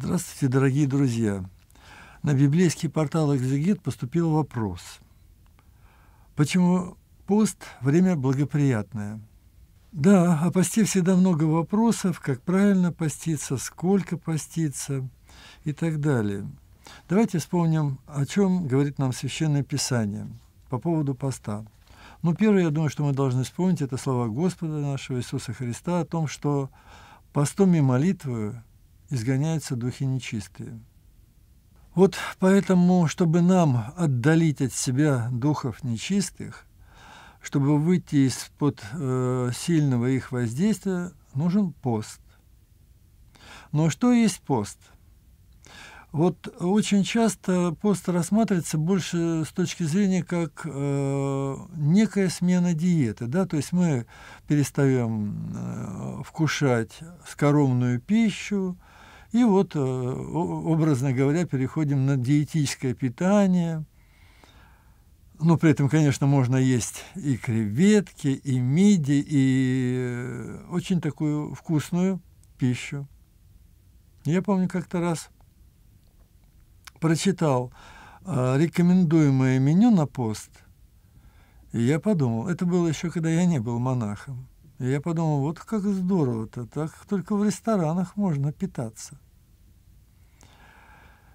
Здравствуйте, дорогие друзья! На библейский портал «Экзегет» поступил вопрос. Почему пост – время благоприятное? Да, о посте всегда много вопросов, как правильно поститься, сколько поститься и так далее. Давайте вспомним, о чем говорит нам Священное Писание по поводу поста. Ну, первое, я думаю, что мы должны вспомнить, это слова Господа нашего Иисуса Христа о том, что постом и молитвою изгоняются духи нечистые. Вот поэтому, чтобы нам отдалить от себя духов нечистых, чтобы выйти из-под э, сильного их воздействия, нужен пост. Но что есть пост? Вот очень часто пост рассматривается больше с точки зрения как э, некая смена диеты, да, то есть мы перестаем э, вкушать скоромную пищу, э, и вот, э, образно говоря, переходим на диетическое питание. Но ну, при этом, конечно, можно есть и креветки, и миди, и э, очень такую вкусную пищу. Я помню, как-то раз прочитал э, рекомендуемое меню на пост, и я подумал, это было еще, когда я не был монахом я подумал, вот как здорово-то, так только в ресторанах можно питаться.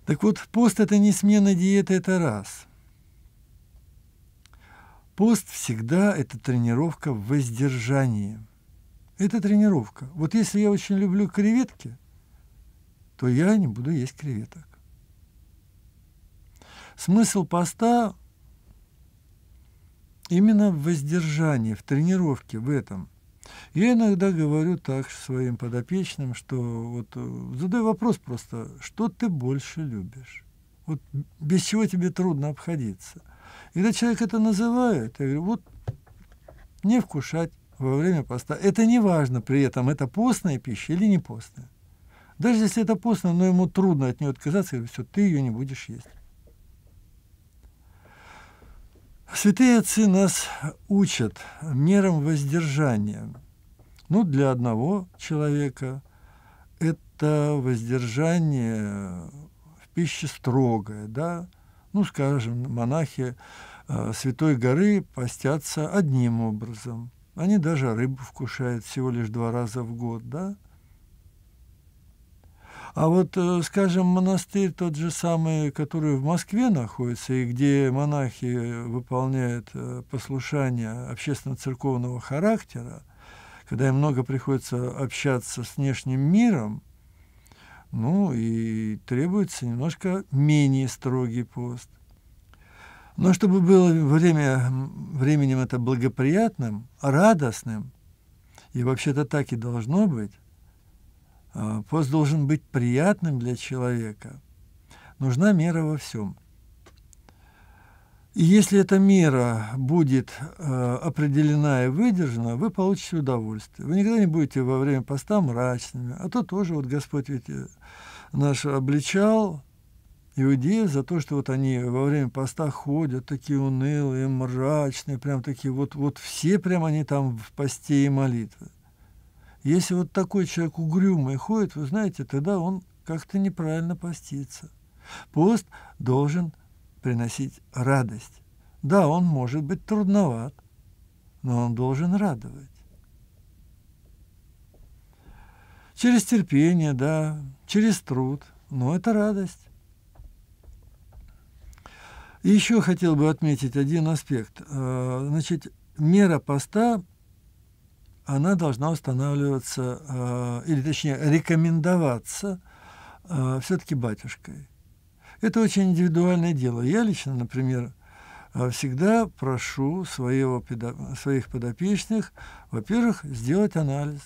Так вот, пост – это не смена диеты, это раз. Пост всегда – это тренировка в воздержании. Это тренировка. Вот если я очень люблю креветки, то я не буду есть креветок. Смысл поста именно в воздержании, в тренировке, в этом. Я иногда говорю так своим подопечным, что вот э, задаю вопрос просто, что ты больше любишь? Вот без чего тебе трудно обходиться? И когда человек это называет, я говорю, вот не вкушать во время поста. Это не важно при этом, это постная пища или не постная. Даже если это постная, но ему трудно от нее отказаться, я говорю, все, ты ее не будешь есть. Святые отцы нас учат мерам воздержания. Ну, для одного человека это воздержание в пище строгое, да, ну, скажем, монахи э, Святой горы постятся одним образом. Они даже рыбу вкушают всего лишь два раза в год, да? А вот, э, скажем, монастырь тот же самый, который в Москве находится, и где монахи э, выполняют э, послушание общественно-церковного характера, когда им много приходится общаться с внешним миром, ну и требуется немножко менее строгий пост. Но чтобы было время, временем это благоприятным, радостным, и вообще-то так и должно быть, а, пост должен быть приятным для человека. Нужна мера во всем. И если эта мера будет э, определена и выдержана, вы получите удовольствие. Вы никогда не будете во время поста мрачными. А то тоже вот Господь ведь э, наш обличал иудеев за то, что вот они во время поста ходят такие унылые, мрачные, прям такие вот, вот все прям они там в посте и молитве. Если вот такой человек угрюмый ходит, вы знаете, тогда он как-то неправильно постится. Пост должен приносить радость. Да, он может быть трудноват, но он должен радовать. Через терпение, да, через труд, но это радость. И еще хотел бы отметить один аспект. А, значит, мера поста она должна устанавливаться, э, или точнее рекомендоваться э, все-таки батюшкой. Это очень индивидуальное дело. Я лично, например, э, всегда прошу своего, своих подопечных, во-первых, сделать анализ,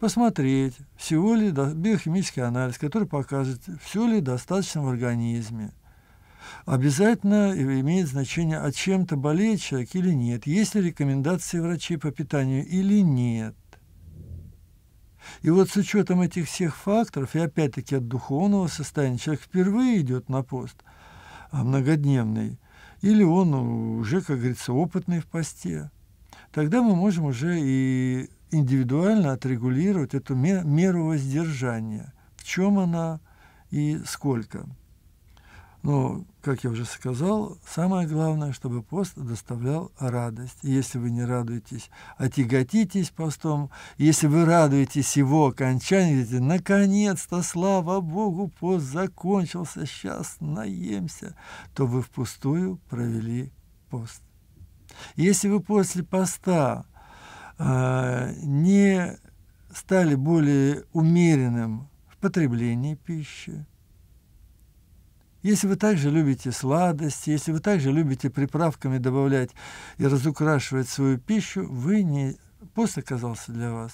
посмотреть, всего ли биохимический анализ, который покажет, все ли достаточно в организме – Обязательно имеет значение, от чем-то болеет человек или нет, есть ли рекомендации врачей по питанию или нет. И вот с учетом этих всех факторов, и опять-таки от духовного состояния, человек впервые идет на пост а многодневный, или он ну, уже, как говорится, опытный в посте, тогда мы можем уже и индивидуально отрегулировать эту меру воздержания, в чем она и сколько. Но, как я уже сказал, самое главное, чтобы пост доставлял радость. если вы не радуетесь, а тяготитесь постом, если вы радуетесь его окончанию, видите, наконец-то, слава Богу, пост закончился, сейчас наемся, то вы впустую провели пост. Если вы после поста э, не стали более умеренным в потреблении пищи, если вы также любите сладости, если вы также любите приправками добавлять и разукрашивать свою пищу, вы не... пост оказался для вас,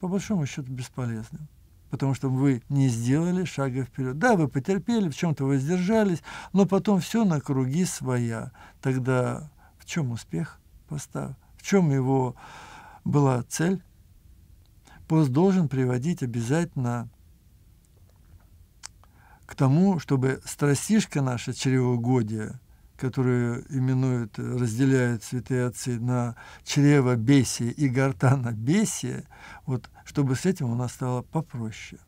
по большому счету, бесполезным потому что вы не сделали шага вперед. Да, вы потерпели, в чем-то вы сдержались, но потом все на круги своя. Тогда в чем успех поста? В чем его была цель? Пост должен приводить обязательно к тому, чтобы страстишка наша чревоугодие, которую именуют, разделяют святые отцы на чрево бесие и гортана бесие, вот чтобы с этим у нас стало попроще.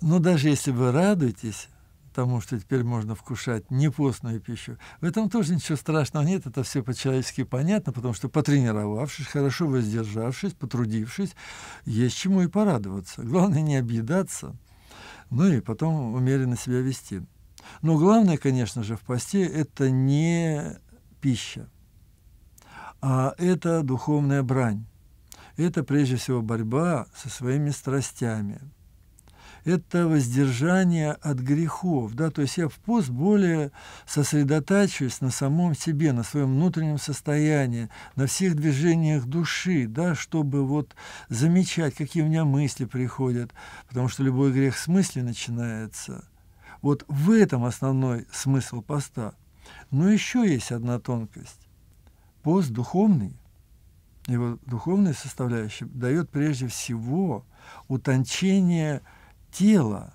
Но даже если вы радуетесь тому, что теперь можно вкушать непостную пищу, в этом тоже ничего страшного нет, это все по-человечески понятно, потому что потренировавшись, хорошо воздержавшись, потрудившись, есть чему и порадоваться. Главное не обидаться ну и потом умеренно себя вести. Но главное, конечно же, в посте – это не пища, а это духовная брань. Это прежде всего борьба со своими страстями – это воздержание от грехов, да, то есть я в пост более сосредотачиваюсь на самом себе, на своем внутреннем состоянии, на всех движениях души, да, чтобы вот замечать, какие у меня мысли приходят, потому что любой грех с мысли начинается. Вот в этом основной смысл поста. Но еще есть одна тонкость. Пост духовный, его духовная составляющая дает прежде всего утончение – тело,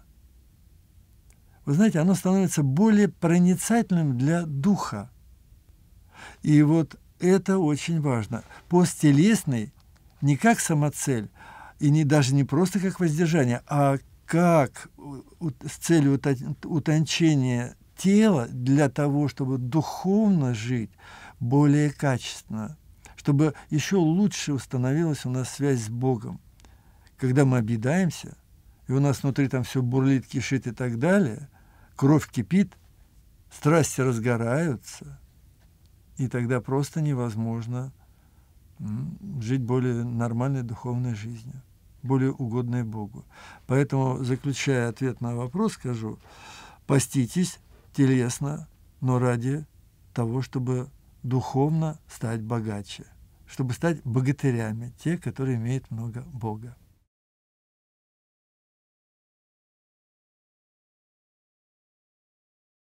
вы знаете, оно становится более проницательным для духа. И вот это очень важно. Постелесный не как самоцель, и не, даже не просто как воздержание, а как с целью утончения тела для того, чтобы духовно жить более качественно, чтобы еще лучше установилась у нас связь с Богом. Когда мы обидаемся – и у нас внутри там все бурлит, кишит и так далее, кровь кипит, страсти разгораются, и тогда просто невозможно жить более нормальной духовной жизнью, более угодной Богу. Поэтому, заключая ответ на вопрос, скажу, поститесь телесно, но ради того, чтобы духовно стать богаче, чтобы стать богатырями, те, которые имеют много Бога.